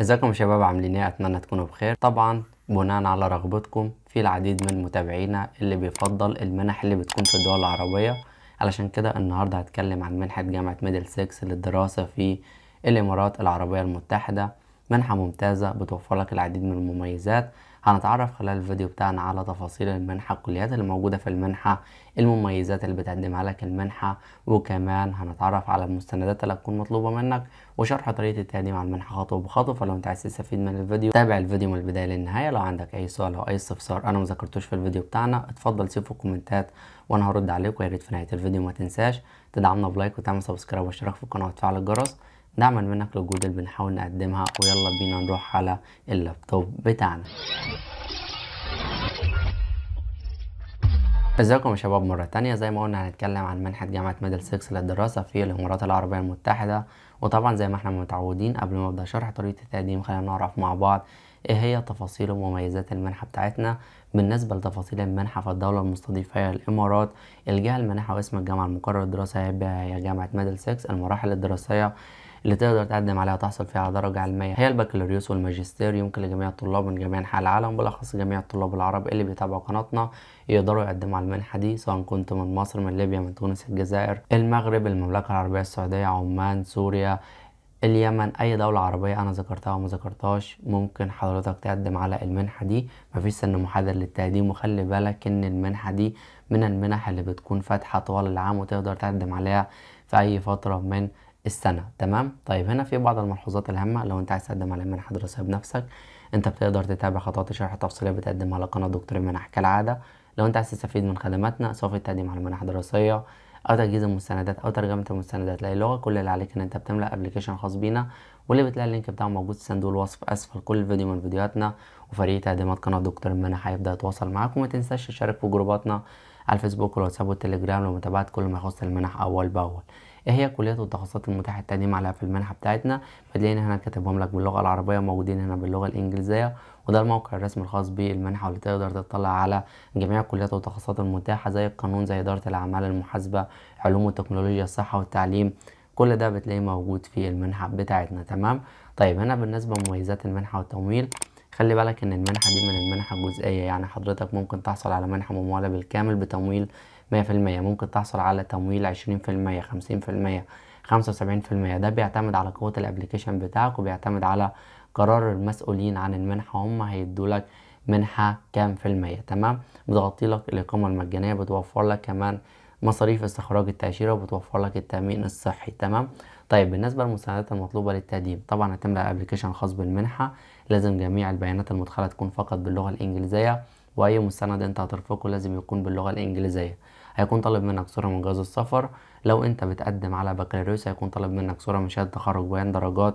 ازيكم يا شباب عاملين ايه اتمنى تكونوا بخير طبعا بناء على رغبتكم في العديد من متابعينا اللي بيفضل المنح اللي بتكون في الدول العربية علشان كده النهاردة هتكلم عن منحة جامعة ميدل سيكس للدراسة في الامارات العربية المتحدة منحة ممتازة بتوفر لك العديد من المميزات هنتعرف خلال الفيديو بتاعنا على تفاصيل المنحة الكليات اللي موجودة في المنحة المميزات اللي بتقدمها لك المنحة وكمان هنتعرف على المستندات اللي هتكون مطلوبة منك وشرح طريقة التقديم على المنحة خطوة بخطوة فلو انت عايز تستفيد من الفيديو تابع الفيديو من البداية للنهاية لو عندك اي سؤال او اي استفسار انا مذكرتوش في الفيديو بتاعنا اتفضل سيب في الكومنتات وانا هرد عليك ويا ريت في نهاية الفيديو ما تنساش تدعمنا بلايك وتعمل سبسكرايب واشتراك في القناة وتفعل الجرس دعما منك لجوجل بنحاول نقدمها ويلا بينا نروح على اللابتوب بتاعنا ازيكم يا شباب مرة تانية زي ما قلنا هنتكلم عن منحة جامعة ميدل سكس للدراسة في الإمارات العربية المتحدة وطبعا زي ما احنا متعودين قبل ما ابدأ شرح طريقة التقديم خلينا نعرف مع بعض ايه هي تفاصيل ومميزات المنحة بتاعتنا بالنسبة لتفاصيل المنحة في الدولة المستضيفة هي الإمارات الجهة المانحة واسم الجامعة المقرر الدراسة هي جامعة ميدل سكس المراحل الدراسية اللي تقدر تقدم عليها تحصل فيها على درجة علمية هي البكالوريوس والماجستير يمكن لجميع الطلاب من جميع أنحاء العالم بالأخص جميع الطلاب العرب اللي بيتابعوا قناتنا يقدروا يقدموا على المنحة دي سواء كنت من مصر من ليبيا من تونس الجزائر المغرب المملكة العربية السعودية عمان سوريا اليمن اي دولة عربية انا ذكرتها وما ذكرتهاش ممكن حضرتك تقدم على المنحة دي مفيش سن محدد للتقديم وخلي بالك ان المنحة دي من المنح اللي بتكون فاتحة طوال العام وتقدر تقدم عليها في اي فترة من السنة تمام طيب هنا في بعض الملحوظات الهامة لو انت عايز تقدم على منحة دراسية بنفسك انت بتقدر تتابع خطوات الشرح التفصيلية بتقدمها على قناة دكتور المنح كالعادة لو انت عايز تستفيد من خدماتنا سواء في التقديم على المنح دراسية او تجهيز المستندات او ترجمة المستندات لأي لغة كل اللي عليك ان انت بتملأ ابلكيشن خاص بينا واللي بتلاقي اللينك بتاعه موجود في صندوق الوصف اسفل كل فيديو من فيديوهاتنا وفريق تقديمات قناة دكتور المنح هيبدأ يتواصل معاك وما تنساش تشارك في جروباتنا على الفيسبوك والواتساب والتليجرام لمتابعة كل ما يخص المنح أول بأول ايه هي كليات والتخصصات المتاحه التعليم عليها في المنحه بتاعتنا بتلاقي هنا كاتبهم لك باللغه العربيه موجودين هنا باللغه الانجليزيه وده الموقع الرسمي الخاص بالمنحه واللي تقدر تطلع على جميع الكليات والتخصصات المتاحه زي القانون زي اداره الاعمال المحاسبه علوم والتكنولوجيا الصحه والتعليم كل ده بتلاقيه موجود في المنحه بتاعتنا تمام طيب هنا بالنسبه لمميزات المنحه والتمويل خلي بالك ان المنحه دي من المنحه الجزئيه يعني حضرتك ممكن تحصل على منحه مموله بالكامل بتمويل مية في المية ممكن تحصل على تمويل عشرين في المية خمسين في المية خمسة وسبعين في المية ده بيعتمد على قوة الابليكيشن بتاعك وبيعتمد على قرار المسؤولين عن المنحة هم هيدولك منحة كام في المية تمام بتغطي لك الإقامة المجانية بتوفر لك كمان مصاريف استخراج التأشيرة وبتوفر لك التأمين الصحي تمام طيب بالنسبة للمساعدات المطلوبة للتقديم طبعا هتملأ ابلكيشن خاص بالمنحة لازم جميع البيانات المدخلة تكون فقط باللغة الإنجليزية وأي مستند أنت هترفقه لازم يكون باللغة الإنجليزية هيكون طالب منك صورة من جواز السفر لو انت بتقدم على بكالوريوس هيكون طالب منك صورة من شهادة تخرج بيان درجات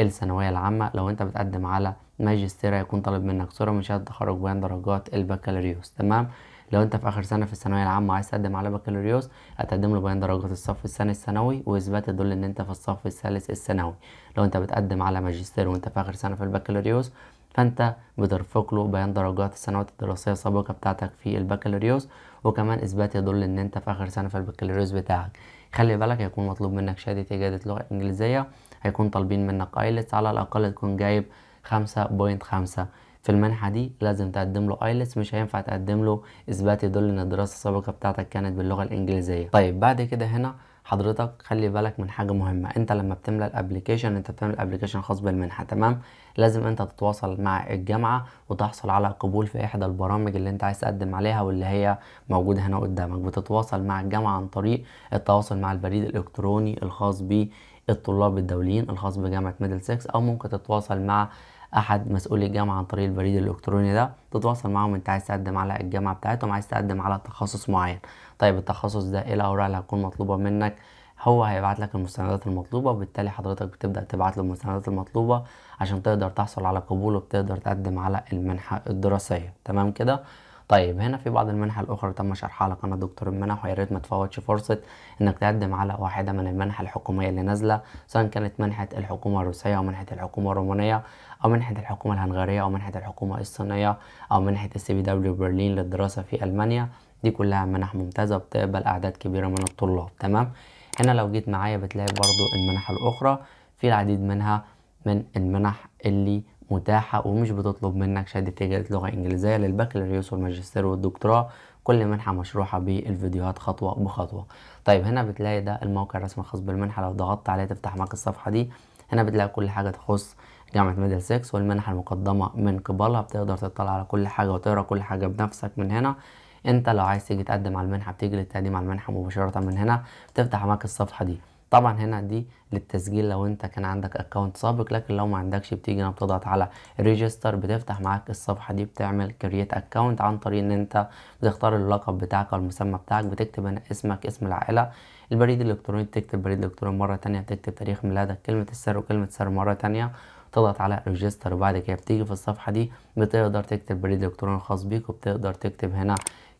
الثانوية العامة لو انت بتقدم على ماجستير هيكون طالب منك صورة من شهادة تخرج بيان درجات البكالوريوس تمام لو انت في اخر سنه في الثانويه العامه عايز تقدم على بكالوريوس هتقدم له بيان درجات الصف الثاني الثانوي واثبات يدل ان انت في الصف الثالث الثانوي لو انت بتقدم على ماجستير وانت في اخر سنه في البكالوريوس فانت بترفق له بيان درجات السنوات الدراسيه السابقه بتاعتك في البكالوريوس وكمان اثبات يدل ان انت في اخر سنه في البكالوريوس بتاعك خلي بالك هيكون مطلوب منك شهاده اجاده لغه انجليزيه هيكون طالبين منك ايلتس على الاقل تكون جايب 5.5 في المنحة دي لازم تقدم له ايلتس مش هينفع تقدم له اثبات يدل ان الدراسة السابقة بتاعتك كانت باللغة الانجليزية طيب بعد كده هنا حضرتك خلي بالك من حاجه مهمه انت لما بتملى الابلكيشن انت بتعمل الابليكيشن خاص بالمنحه تمام لازم انت تتواصل مع الجامعه وتحصل على قبول في احدى البرامج اللي انت عايز تقدم عليها واللي هي موجوده هنا قدامك بتتواصل مع الجامعه عن طريق التواصل مع البريد الالكتروني الخاص بالطلاب الدوليين الخاص بجامعه ميدل سكس او ممكن تتواصل مع احد مسؤولي الجامعه عن طريق البريد الالكتروني ده تتواصل معاهم انت عايز تقدم على الجامعه بتاعتهم عايز تقدم على تخصص معين طيب التخصص ده ايه الاوراق اللي هتكون مطلوبه منك هو هيبعت لك المستندات المطلوبة وبالتالي حضرتك بتبدأ تبعت له المستندات المطلوبة عشان تقدر تحصل على قبول وبتقدر تقدم على المنحة الدراسية تمام كده طيب هنا في بعض المنح الاخرى تم شرحها لك انا دكتور المنح ويا ريت ما تفوتش فرصه انك تقدم على واحده من المنح الحكوميه اللي نازله سواء كانت منحه الحكومه الروسيه او منحه الحكومه الرومانيه او منحه الحكومه الهنغاريه او منحه الحكومه الصينيه او منحه السي بي دبليو برلين للدراسه في المانيا دي كلها منح ممتازه بتقبل اعداد كبيره من الطلاب تمام هنا لو جيت معايا بتلاقي برضو المنح الاخرى في العديد منها من المنح اللي متاحة ومش بتطلب منك شهادة تجارة لغة إنجليزية للبكالوريوس والماجستير والدكتوراه كل منحة مشروحة بالفيديوهات خطوة بخطوة طيب هنا بتلاقي ده الموقع الرسمي الخاص بالمنحة لو ضغطت عليه تفتح معاك الصفحة دي هنا بتلاقي كل حاجة تخص جامعة ميدل سكس والمنحة المقدمة من قبلها بتقدر تطلع على كل حاجة وتقرا كل حاجة بنفسك من هنا انت لو عايز تيجي تقدم على المنحة بتيجي للتقديم على المنحة مباشرة من هنا بتفتح معاك الصفحة دي طبعا هنا دي للتسجيل لو انت كان عندك اكونت سابق لكن لو ما عندكش بتيجي هنا بتضغط على ريجستر بتفتح معاك الصفحه دي بتعمل كرييت اكونت عن طريق ان انت بتختار اللقب بتاعك او المسمى بتاعك بتكتب هنا اسمك اسم العائله البريد الالكتروني بتكتب بريد الكتروني مره تانية بتكتب تاريخ ميلادك كلمه السر وكلمه سر مره تانية تضغط على ريجستر وبعد كده بتيجي في الصفحه دي بتقدر تكتب بريد الكتروني الخاص بيك وبتقدر تكتب هنا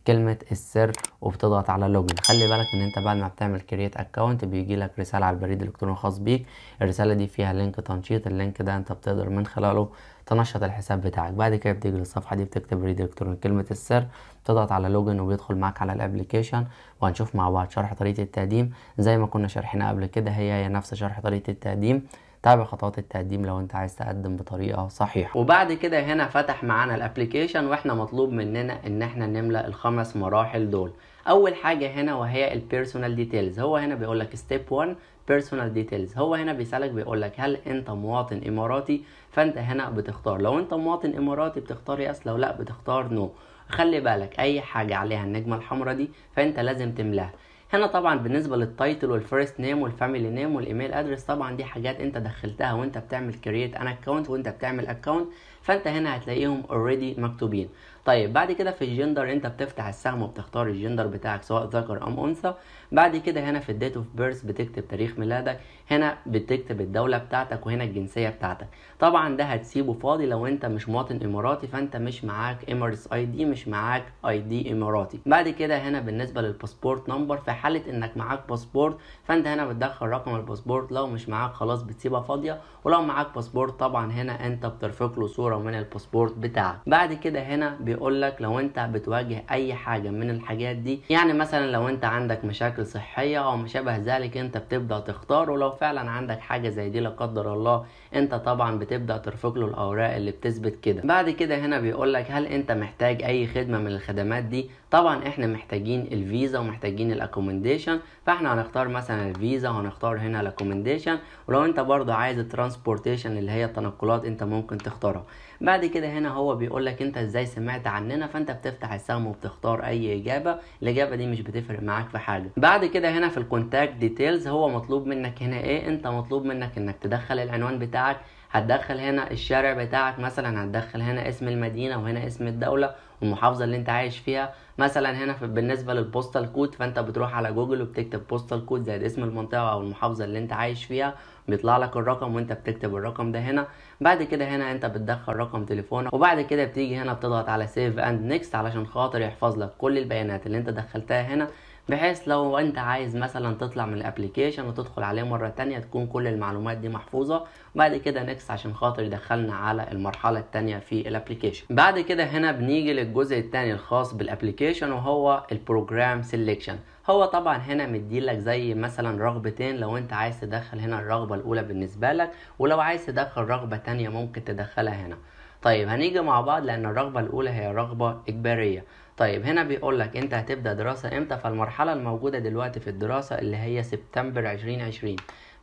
كلمه السر وبتضغط على لوجن خلي بالك ان انت بعد ما بتعمل كرييت اكونت بيجي لك رساله على البريد الالكتروني الخاص بيك الرساله دي فيها لينك تنشيط اللينك ده انت بتقدر من خلاله تنشط الحساب بتاعك بعد كده بتيجي للصفحه دي بتكتب بريد الكتروني كلمه السر بتضغط على لوجن وبيدخل معاك على الابليكيشن وهنشوف مع بعض شرح طريقه التقديم زي ما كنا شارحينها قبل كده هي هي نفس شرح طريقه التقديم تابع خطوات التقديم لو انت عايز تقدم بطريقه صحيحه وبعد كده هنا فتح معانا الابلكيشن واحنا مطلوب مننا ان احنا نملا الخمس مراحل دول اول حاجه هنا وهي البيرسونال ديتيلز هو هنا بيقول لك ستيب 1 بيرسونال ديتيلز هو هنا بيسالك بيقول لك هل انت مواطن اماراتي فانت هنا بتختار لو انت مواطن اماراتي بتختار يس لو لا بتختار نو no. خلي بالك اي حاجه عليها النجمه الحمراء دي فانت لازم تملاها هنا طبعا بالنسبه للتايتل والفيرست نيم والفاميلي نيم والايميل ادرس طبعا دي حاجات انت دخلتها وانت بتعمل كرييت ان اكونت وانت بتعمل اكونت فانت هنا هتلاقيهم اوريدي مكتوبين طيب بعد كده في الجندر انت بتفتح السهم وبتختار الجندر بتاعك سواء ذكر ام انثى بعد كده هنا في الديت اوف بيرث بتكتب تاريخ ميلادك هنا بتكتب الدوله بتاعتك وهنا الجنسيه بتاعتك طبعا ده هتسيبه فاضي لو انت مش مواطن اماراتي فانت مش معاك اميرس اي دي مش معاك اي دي اماراتي بعد كده هنا بالنسبه للباسبورت نمبر في حاله انك معاك باسبورت فانت هنا بتدخل رقم الباسبورت لو مش معاك خلاص بتسيبها فاضيه ولو معاك باسبورت طبعا هنا انت بترفق له صوره من الباسبورت بتاعك بعد كده هنا بيقول لك لو انت بتواجه اي حاجه من الحاجات دي يعني مثلا لو انت عندك مشاكل أكل صحية أو ما شابه ذلك أنت بتبدأ تختار ولو فعلا عندك حاجة زي دي لا قدر الله أنت طبعا بتبدأ ترفق له الأوراق اللي بتثبت كده بعد كده هنا بيقول لك هل أنت محتاج أي خدمة من الخدمات دي طبعا احنا محتاجين الفيزا ومحتاجين الاكومنديشن فاحنا هنختار مثلا الفيزا وهنختار هنا الاكومنديشن ولو انت برضو عايز الترانسبورتيشن اللي هي التنقلات انت ممكن تختارها بعد كده هنا هو بيقول لك انت ازاي سمعت عننا فانت بتفتح السهم وبتختار اي اجابه الاجابه دي مش بتفرق معاك في حاجه بعد كده هنا في الكونتاكت ديتيلز هو مطلوب منك هنا ايه انت مطلوب منك انك تدخل العنوان بتاعك هتدخل هنا الشارع بتاعك مثلا هتدخل هنا اسم المدينه وهنا اسم الدوله والمحافظه اللي انت عايش فيها مثلا هنا في بالنسبه للبوستال كود فانت بتروح على جوجل وبتكتب بوستال كود زائد اسم المنطقه او المحافظه اللي انت عايش فيها بيطلع لك الرقم وانت بتكتب الرقم ده هنا بعد كده هنا انت بتدخل رقم تليفونك وبعد كده بتيجي هنا بتضغط على سيف اند نيكست علشان خاطر يحفظ لك كل البيانات اللي انت دخلتها هنا بحيث لو انت عايز مثلا تطلع من الابليكيشن وتدخل عليه مرة تانية تكون كل المعلومات دي محفوظة بعد كده نكس عشان خاطر يدخلنا على المرحلة التانية في الابليكيشن بعد كده هنا بنيجي للجزء التاني الخاص بالابليكيشن وهو البروجرام سيلكشن هو طبعا هنا مديلك زي مثلا رغبتين لو انت عايز تدخل هنا الرغبة الاولى بالنسبة لك ولو عايز تدخل رغبة تانية ممكن تدخلها هنا طيب هنيجي مع بعض لان الرغبة الاولى هي رغبة اجبارية طيب هنا بيقولك انت هتبدأ دراسة امتى فالمرحلة الموجودة دلوقتي في الدراسة اللي هي سبتمبر 2020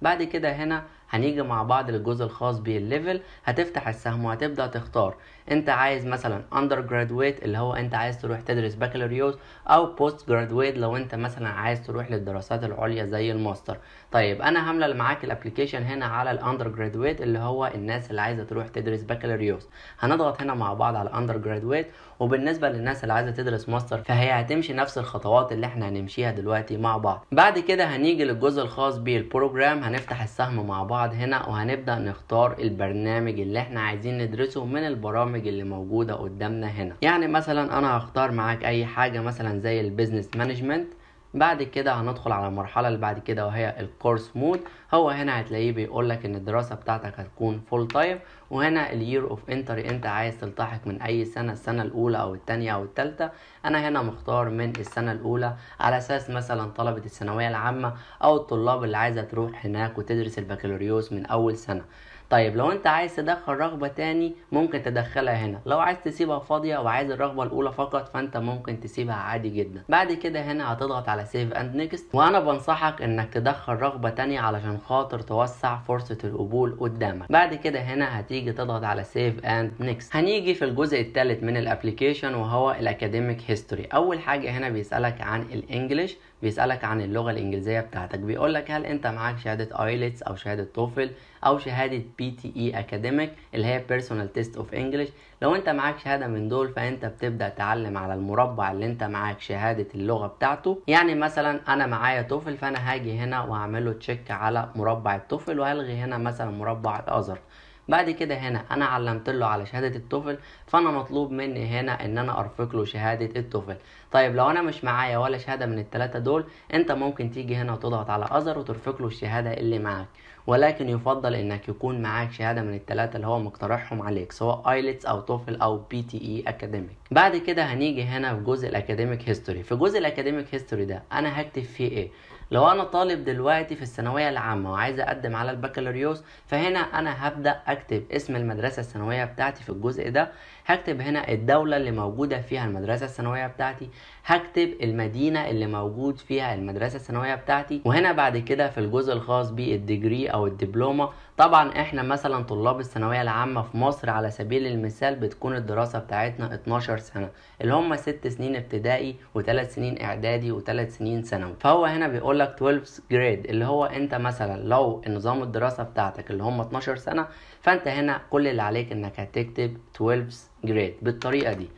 بعد كده هنا هنيجي مع بعض للجزء الخاص بالليفل هتفتح السهم وهتبدا تختار انت عايز مثلا اندر جرادويت اللي هو انت عايز تروح تدرس بكالوريوس او بوست جرادويت لو انت مثلا عايز تروح للدراسات العليا زي الماستر طيب انا هملى معاك الابلكيشن هنا على الاندر جرادويت اللي هو الناس اللي عايزه تروح تدرس بكالوريوس هنضغط هنا مع بعض على الاندر جرادويت وبالنسبه للناس اللي عايزه تدرس ماستر فهي هتمشي نفس الخطوات اللي احنا هنمشيها دلوقتي مع بعض بعد كده هنيجي للجزء الخاص بالبروجرام هنفتح السهم مع بعض بعض هنا وهنبدأ نختار البرنامج اللي احنا عايزين ندرسه من البرامج اللي موجودة قدامنا هنا يعني مثلا انا هختار معاك اي حاجة مثلا زي البيزنس مانجمنت بعد كده هندخل على المرحلة اللي بعد كده وهي الكورس مود هو هنا هتلاقيه بيقول لك ان الدراسة بتاعتك هتكون فول تايم وهنا الير اوف انتر انت عايز تلتحق من اي سنة السنة الاولى او التانية او التالتة انا هنا مختار من السنه الاولى على اساس مثلا طلبه الثانويه العامه او الطلاب اللي عايزه تروح هناك وتدرس البكالوريوس من اول سنه طيب لو انت عايز تدخل رغبة تاني ممكن تدخلها هنا لو عايز تسيبها فاضية وعايز الرغبة الاولى فقط فانت ممكن تسيبها عادي جدا بعد كده هنا هتضغط على سيف اند نيكست وانا بنصحك انك تدخل رغبة تانية علشان خاطر توسع فرصة القبول قدامك بعد كده هنا هتيجي تضغط على سيف اند نيكست هنيجي في الجزء الثالث من الابليكيشن وهو الاكاديميك هيستوري اول حاجه هنا بيسالك عن الانجليش بيسالك عن اللغه الانجليزيه بتاعتك بيقول لك هل انت معاك شهاده ايلتس او شهاده توفل او شهاده بي تي اي اكاديميك اللي هي بيرسونال تيست اوف انجليش لو انت معاك شهاده من دول فانت بتبدا تعلم على المربع اللي انت معاك شهاده اللغه بتاعته يعني مثلا انا معايا توفل فانا هاجي هنا واعمله تشيك على مربع التوفل وهلغي هنا مثلا مربع الازر بعد كده هنا انا علمت له على شهاده التوفل فانا مطلوب مني هنا ان انا ارفق له شهاده التوفل طيب لو انا مش معايا ولا شهاده من الثلاثه دول انت ممكن تيجي هنا وتضغط على اذر وترفق له الشهاده اللي معاك ولكن يفضل انك يكون معاك شهاده من الثلاثه اللي هو مقترحهم عليك سواء ايلتس او توفل او بي تي اي اكاديميك بعد كده هنيجي هنا في جزء الاكاديميك هيستوري في جزء الاكاديميك هيستوري ده انا هكتب فيه ايه لو انا طالب دلوقتي في الثانويه العامه وعايز اقدم على البكالوريوس فهنا انا هبدا اكتب اسم المدرسه الثانويه بتاعتي في الجزء ده هكتب هنا الدوله اللي موجوده فيها المدرسه الثانويه بتاعتي هكتب المدينه اللي موجود فيها المدرسه الثانويه بتاعتي وهنا بعد كده في الجزء الخاص بالديجري او الدبلومه طبعا احنا مثلا طلاب الثانويه العامه في مصر على سبيل المثال بتكون الدراسه بتاعتنا 12 سنه اللي هم 6 سنين ابتدائي و3 سنين اعدادي و3 سنين ثانوي فهو هنا بيقول لك 12 جريد اللي هو انت مثلا لو نظام الدراسه بتاعتك اللي هم 12 سنه فانت هنا كل اللي عليك انك هتكتب 12 جريد بالطريقه دي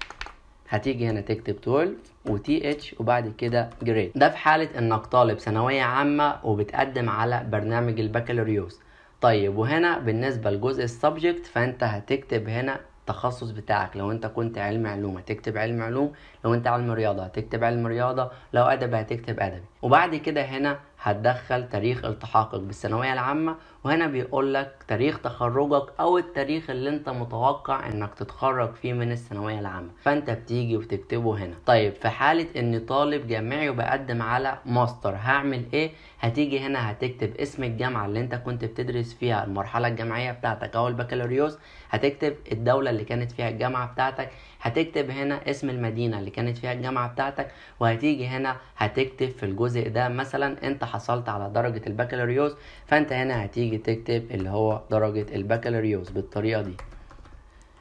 هتيجي هنا تكتب 12 وتي اتش وبعد كده جريد ده في حاله انك طالب ثانويه عامه وبتقدم على برنامج البكالوريوس طيب وهنا بالنسبه لجزء السبجكت فانت هتكتب هنا التخصص بتاعك لو انت كنت علم علوم هتكتب علم علوم لو انت علم رياضه هتكتب علم رياضه لو ادب هتكتب ادبي وبعد كده هنا هتدخل تاريخ التحاقك بالثانويه العامه وهنا بيقول لك تاريخ تخرجك او التاريخ اللي انت متوقع انك تتخرج فيه من الثانويه العامه فانت بتيجي وتكتبه هنا طيب في حاله ان طالب جامعي وبقدم على ماستر هعمل ايه هتيجي هنا هتكتب اسم الجامعه اللي انت كنت بتدرس فيها المرحله الجامعيه بتاعتك او البكالوريوس هتكتب الدوله اللي كانت فيها الجامعه بتاعتك هتكتب هنا اسم المدينه اللي كانت فيها الجامعه بتاعتك وهتيجي هنا هتكتب في الجزء ده مثلا انت حصلت على درجه البكالوريوس فانت هنا هتيجي هتيجي تكتب اللي هو درجة البكالوريوس بالطريقة دي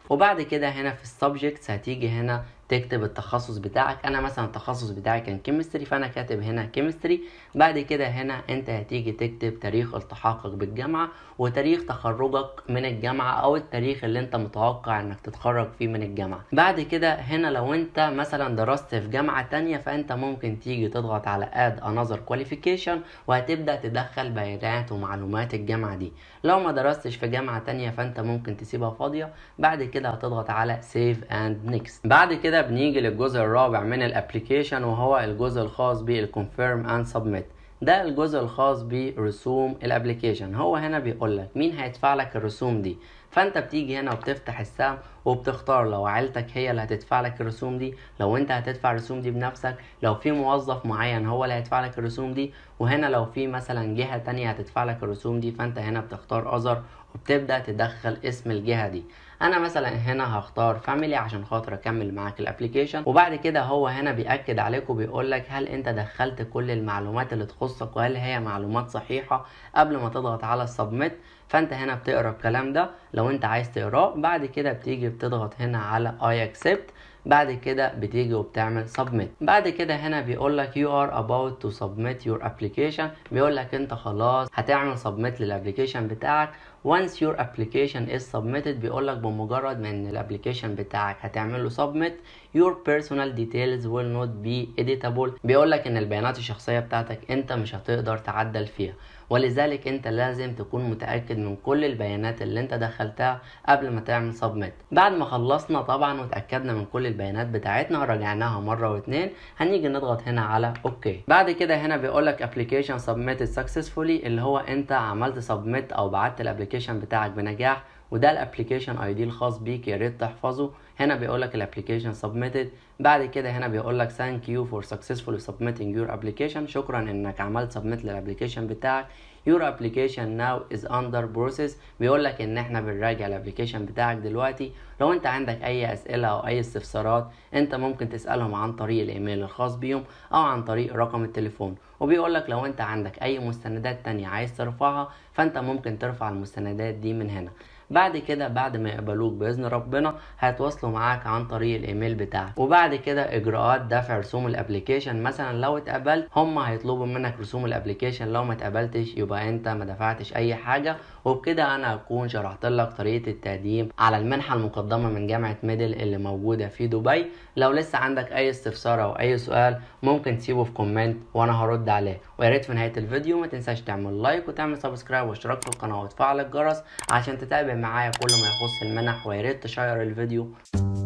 وبعد كده هنا في السبجكتس هتيجي هنا تكتب التخصص بتاعك انا مثلا التخصص بتاعي كان كيمستري فانا كاتب هنا كيمستري بعد كده هنا انت هتيجي تكتب تاريخ التحاقك بالجامعه وتاريخ تخرجك من الجامعه او التاريخ اللي انت متوقع انك تتخرج فيه من الجامعه بعد كده هنا لو انت مثلا درست في جامعه تانية فانت ممكن تيجي تضغط على اد انذر كواليفيكيشن وهتبدا تدخل بيانات ومعلومات الجامعه دي لو ما درستش في جامعه تانية فانت ممكن تسيبها فاضيه بعد كده هتضغط على سيف اند نيكست بعد كده كده بنيجي للجزء الرابع من الابليكيشن وهو الجزء الخاص بالكونفيرم اند سبميت ده الجزء الخاص برسوم الابليكيشن هو هنا بيقول لك مين هيدفع لك الرسوم دي فانت بتيجي هنا وبتفتح السهم وبتختار لو عيلتك هي اللي هتدفع لك الرسوم دي لو انت هتدفع الرسوم دي بنفسك لو في موظف معين هو اللي هيدفع لك الرسوم دي وهنا لو في مثلا جهة تانية هتدفع لك الرسوم دي فانت هنا بتختار اذر وبتبدأ تدخل اسم الجهة دي انا مثلا هنا هختار فاميلي عشان خاطر اكمل معاك الابلكيشن وبعد كده هو هنا بياكد عليك وبيقول لك هل انت دخلت كل المعلومات اللي تخصك وهل هي معلومات صحيحه قبل ما تضغط على السبميت فانت هنا بتقرا الكلام ده لو انت عايز تقراه بعد كده بتيجي بتضغط هنا على اي اكسبت بعد كده بتيجي وبتعمل سبميت بعد كده هنا بيقول لك يو ار اباوت تو سبميت يور ابلكيشن بيقول لك انت خلاص هتعمل سبميت للابلكيشن بتاعك once your application is submitted بيقول لك بمجرد ما ان الابلكيشن بتاعك هتعمل له submit your personal details will not be editable بيقول لك ان البيانات الشخصيه بتاعتك انت مش هتقدر تعدل فيها ولذلك انت لازم تكون متاكد من كل البيانات اللي انت دخلتها قبل ما تعمل سبميت بعد ما خلصنا طبعا وتاكدنا من كل البيانات بتاعتنا وراجعناها مره واتنين هنيجي نضغط هنا على اوكي بعد كده هنا بيقول لك ابلكيشن سبميتد سكسسفولي اللي هو انت عملت سبميت او بعت الابلكيشن بتاعك بنجاح وده الابلكيشن اي دي الخاص بيك يا ريت تحفظه هنا بيقول لك الابلكيشن سبميتد بعد كده هنا بيقول لك ثانك يو فور سكسسفولي سبميتنج يور ابلكيشن شكرا انك عملت سبميت للابلكيشن بتاعك يور ابلكيشن ناو از اندر بروسيس بيقول لك ان احنا بنراجع الابلكيشن بتاعك دلوقتي لو انت عندك اي اسئله او اي استفسارات انت ممكن تسالهم عن طريق الايميل الخاص بيهم او عن طريق رقم التليفون وبيقول لك لو انت عندك اي مستندات تانية عايز ترفعها فانت ممكن ترفع المستندات دي من هنا بعد كده بعد ما يقبلوك باذن ربنا هيتواصلوا معاك عن طريق الايميل بتاعك وبعد كده اجراءات دفع رسوم الابلكيشن مثلا لو اتقبلت هم هيطلبوا منك رسوم الابلكيشن لو ما اتقبلتش يبقى انت ما دفعتش اي حاجه وبكده انا اكون شرحت لك طريقه التقديم على المنحه المقدمه من جامعه ميدل اللي موجوده في دبي لو لسه عندك اي استفسار او اي سؤال ممكن تسيبه في كومنت وانا هرد عليه ويا ريت في نهايه الفيديو ما تنساش تعمل لايك وتعمل سبسكرايب واشتراك في القناه وتفعل الجرس عشان تتابع معايا كل ما يخص المنح وياريت تشير الفيديو